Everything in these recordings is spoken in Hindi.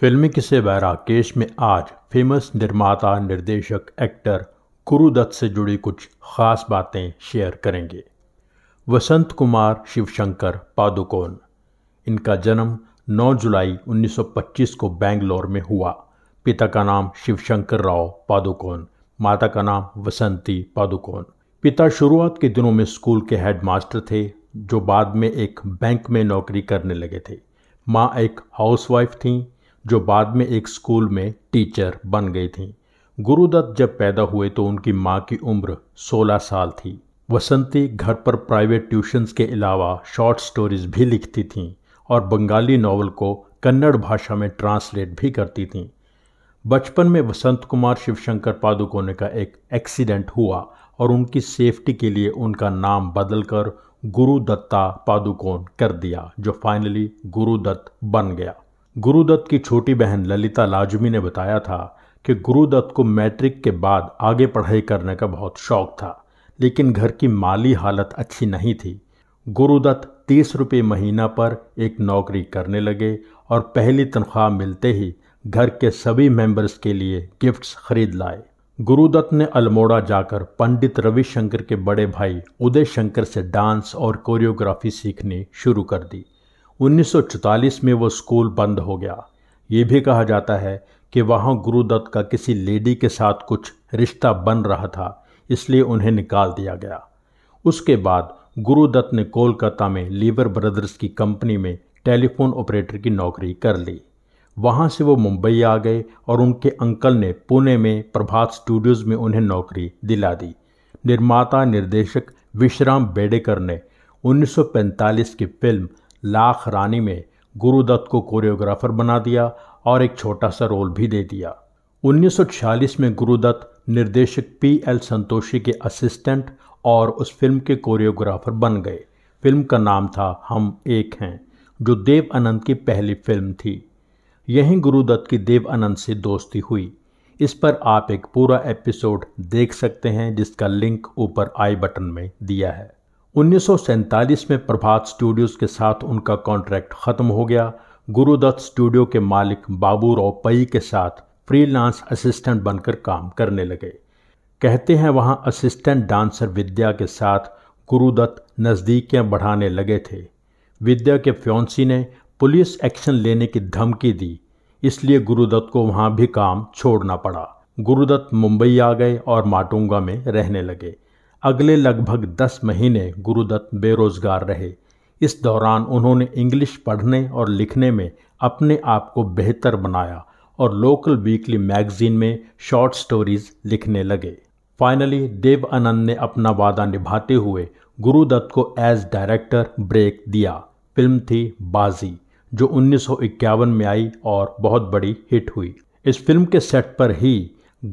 फिल्मी किसे बैराकेश में आज फेमस निर्माता निर्देशक एक्टर कुरुदत्त से जुड़ी कुछ खास बातें शेयर करेंगे वसंत कुमार शिवशंकर पादुकोण इनका जन्म 9 जुलाई 1925 को बेंगलोर में हुआ पिता का नाम शिवशंकर राव पादुकोण माता का नाम वसंती पादुकोण पिता शुरुआत के दिनों में स्कूल के हेडमास्टर थे जो बाद में एक बैंक में नौकरी करने लगे थे माँ एक हाउसवाइफ थीं जो बाद में एक स्कूल में टीचर बन गई थीं गुरुदत्त जब पैदा हुए तो उनकी माँ की उम्र 16 साल थी वसंती घर पर प्राइवेट ट्यूशन्स के अलावा शॉर्ट स्टोरीज भी लिखती थीं और बंगाली नावल को कन्नड़ भाषा में ट्रांसलेट भी करती थीं बचपन में वसंत कुमार शिवशंकर पादुकोणे का एक एक्सीडेंट हुआ और उनकी सेफ्टी के लिए उनका नाम बदलकर गुरुदत्ता पादुकोण कर दिया जो फाइनली गुरुदत्त बन गया गुरुदत्त की छोटी बहन ललिता लाजमी ने बताया था कि गुरुदत्त को मैट्रिक के बाद आगे पढ़ाई करने का बहुत शौक था लेकिन घर की माली हालत अच्छी नहीं थी गुरुदत्त तीस रुपये महीना पर एक नौकरी करने लगे और पहली तनख्वाह मिलते ही घर के सभी मेंबर्स के लिए गिफ्ट्स खरीद लाए गुरुदत्त ने अल्मोड़ा जाकर पंडित रविशंकर के बड़े भाई उदय शंकर से डांस और कोरियोग्राफी सीखनी शुरू कर दी 1944 में वो स्कूल बंद हो गया ये भी कहा जाता है कि वहाँ गुरुदत्त का किसी लेडी के साथ कुछ रिश्ता बन रहा था इसलिए उन्हें निकाल दिया गया उसके बाद गुरुदत्त ने कोलकाता में लीवर ब्रदर्स की कंपनी में टेलीफोन ऑपरेटर की नौकरी कर ली वहाँ से वो मुंबई आ गए और उनके अंकल ने पुणे में प्रभात स्टूडियोज़ में उन्हें नौकरी दिला दी निर्माता निर्देशक विश्राम बेडेकर ने 1945 की फिल्म लाख रानी में गुरुदत्त को कोरियोग्राफर बना दिया और एक छोटा सा रोल भी दे दिया 1946 में गुरुदत्त निर्देशक पी एल संतोषी के असिस्टेंट और उस फिल्म के कोरियोग्राफर बन गए फिल्म का नाम था हम एक हैं जो देव अनंत की पहली फिल्म थी यहीं गुरुदत्त की देव अनंत से दोस्ती हुई इस पर आप एक पूरा एपिसोड देख सकते हैं जिसका लिंक ऊपर आई बटन में दिया है 1947 में प्रभात स्टूडियोज़ के साथ उनका कॉन्ट्रैक्ट ख़त्म हो गया गुरुदत्त स्टूडियो के मालिक बाबू राव पई के साथ फ्रीलांस असिस्टेंट बनकर काम करने लगे कहते हैं वहाँ असिस्टेंट डांसर विद्या के साथ गुरुदत्त नज़दीकियाँ बढ़ाने लगे थे विद्या के फ्योंसी ने पुलिस एक्शन लेने की धमकी दी इसलिए गुरुदत्त को वहाँ भी काम छोड़ना पड़ा गुरुदत्त मुंबई आ गए और माटुंगा में रहने लगे अगले लगभग दस महीने गुरुदत्त बेरोजगार रहे इस दौरान उन्होंने इंग्लिश पढ़ने और लिखने में अपने आप को बेहतर बनाया और लोकल वीकली मैगजीन में शॉर्ट स्टोरीज लिखने लगे फाइनली देव आनंद ने अपना वादा निभाते हुए गुरुदत्त को एज डायरेक्टर ब्रेक दिया फिल्म थी बाजी जो 1951 में आई और बहुत बड़ी हिट हुई इस फिल्म के सेट पर ही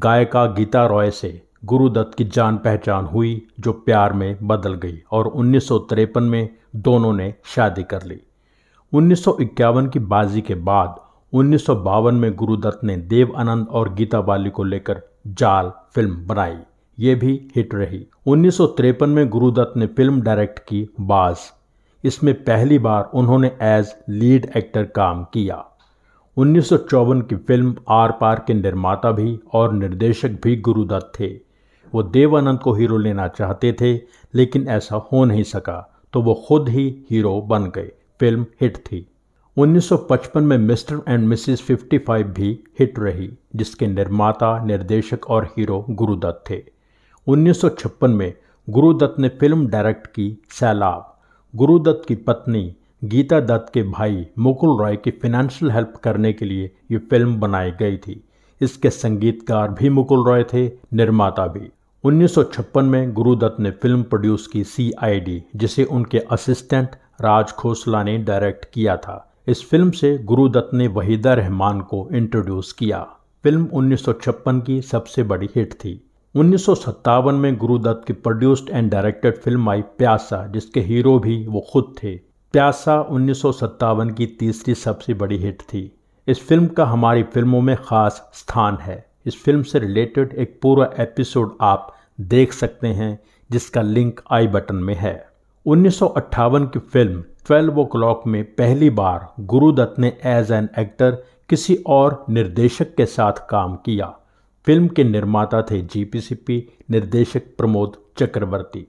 गायिका गीता रॉय से गुरुदत्त की जान पहचान हुई जो प्यार में बदल गई और उन्नीस में दोनों ने शादी कर ली उन्नीस की बाजी के बाद उन्नीस में गुरुदत्त ने देव आनंद और गीता बाली को लेकर जाल फिल्म बनाई ये भी हिट रही उन्नीस में गुरुदत्त ने फिल्म डायरेक्ट की बाज इसमें पहली बार उन्होंने एज लीड एक्टर काम किया उन्नीस की फिल्म आर पार के निर्माता भी और निर्देशक भी गुरुदत्त थे वो देवानंद को हीरो लेना चाहते थे लेकिन ऐसा हो नहीं सका तो वो खुद ही हीरो बन गए फिल्म हिट थी 1955 में मिस्टर एंड मिसेस 55 भी हिट रही जिसके निर्माता निर्देशक और हीरो गुरुदत्त थे 1956 में गुरुदत्त ने फिल्म डायरेक्ट की सैलाब गुरुदत्त की पत्नी गीता दत्त के भाई मुकुल रॉय की फिनेंशियल हेल्प करने के लिए ये फिल्म बनाई गई थी इसके संगीतकार भी मुकुल रॉय थे निर्माता भी 1956 में गुरुदत्त ने फिल्म प्रोड्यूस की सी जिसे उनके असिस्टेंट राज खोसला ने डायरेक्ट किया था इस फिल्म से गुरुदत्त ने वहीदा रहमान को इंट्रोड्यूस किया फिल्म 1956 की सबसे बड़ी हिट थी उन्नीस में गुरुदत्त की प्रोड्यूस्ड एंड डायरेक्टेड फिल्म आई प्यासा जिसके हीरो भी वो खुद थे प्यासा उन्नीस की तीसरी सबसे बड़ी हिट थी इस फिल्म का हमारी फिल्मों में खास स्थान है इस फिल्म से रिलेटेड एक पूरा एपिसोड आप देख सकते हैं जिसका लिंक आई बटन में है उन्नीस की फिल्म ट्वेल्व ओ में पहली बार गुरुदत्त ने एज एन एक्टर किसी और निर्देशक के साथ काम किया फिल्म के निर्माता थे जीपीसीपी निर्देशक प्रमोद चक्रवर्ती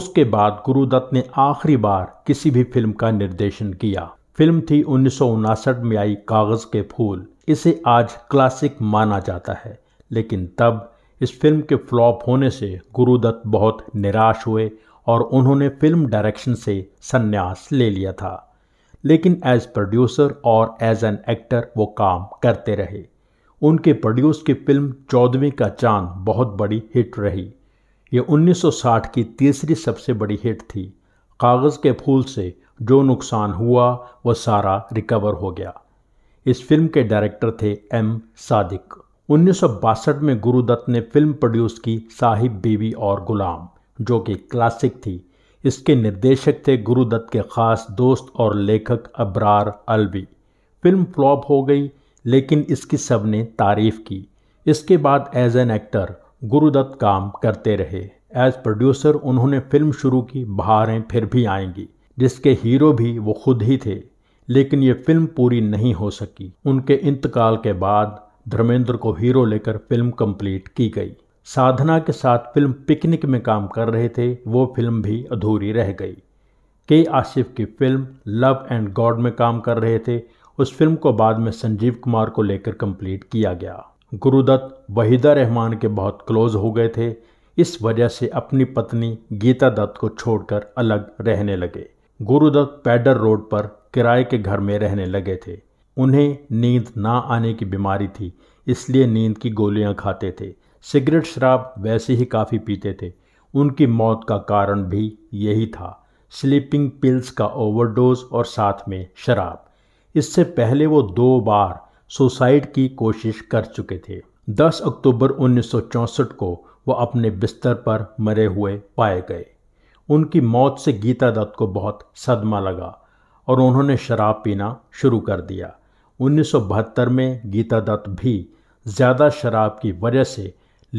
उसके बाद गुरुदत्त ने आखिरी बार किसी भी फिल्म का निर्देशन किया फिल्म थी उन्नीस में आई कागज़ के फूल इसे आज क्लासिक माना जाता है लेकिन तब इस फिल्म के फ्लॉप होने से गुरुदत्त बहुत निराश हुए और उन्होंने फिल्म डायरेक्शन से संन्यास ले लिया था लेकिन एज प्रोड्यूसर और एज एन एक्टर वो काम करते रहे उनके प्रोड्यूस की फिल्म चौदहवीं का चांद बहुत बड़ी हिट रही ये 1960 की तीसरी सबसे बड़ी हिट थी कागज़ के फूल से जो नुकसान हुआ वह सारा रिकवर हो गया इस फिल्म के डायरेक्टर थे एम सादिक उन्नीस में गुरुदत्त ने फिल्म प्रोड्यूस की साहिब बीवी और गुलाम जो कि क्लासिक थी इसके निर्देशक थे गुरुदत्त के खास दोस्त और लेखक अबरार अलवी फिल्म फ्लॉप हो गई लेकिन इसकी सबने तारीफ की इसके बाद एज एन एक्टर गुरुदत्त काम करते रहे एज प्रोड्यूसर उन्होंने फिल्म शुरू की बहारें फिर भी आएंगी जिसके हीरो भी वो खुद ही थे लेकिन ये फिल्म पूरी नहीं हो सकी उनके इंतकाल के बाद धर्मेंद्र को हीरो लेकर फिल्म कंप्लीट की गई साधना के साथ फिल्म पिकनिक में काम कर रहे थे वो फिल्म भी अधूरी रह गई के आसिफ की फिल्म लव एंड गॉड में काम कर रहे थे उस फिल्म को बाद में संजीव कुमार को लेकर कंप्लीट किया गया गुरुदत्त वहीदा रहमान के बहुत क्लोज हो गए थे इस वजह से अपनी पत्नी गीता दत्त को छोड़कर अलग रहने लगे गुरुदत्त पैडर रोड पर किराए के घर में रहने लगे थे उन्हें नींद ना आने की बीमारी थी इसलिए नींद की गोलियां खाते थे सिगरेट शराब वैसे ही काफ़ी पीते थे उनकी मौत का कारण भी यही था स्लीपिंग पिल्स का ओवरडोज और साथ में शराब इससे पहले वो दो बार सुसाइड की कोशिश कर चुके थे 10 अक्टूबर 1964 को वो अपने बिस्तर पर मरे हुए पाए गए उनकी मौत से गीता दत्त को बहुत सदमा लगा और उन्होंने शराब पीना शुरू कर दिया 1972 में गीता दत्त भी ज़्यादा शराब की वजह से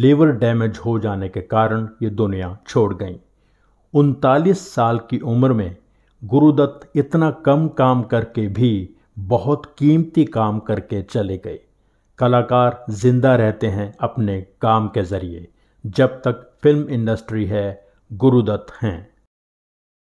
लीवर डैमेज हो जाने के कारण ये दुनिया छोड़ गई उनतालीस साल की उम्र में गुरुदत्त इतना कम काम करके भी बहुत कीमती काम करके चले गए कलाकार जिंदा रहते हैं अपने काम के ज़रिए जब तक फिल्म इंडस्ट्री है गुरुदत्त हैं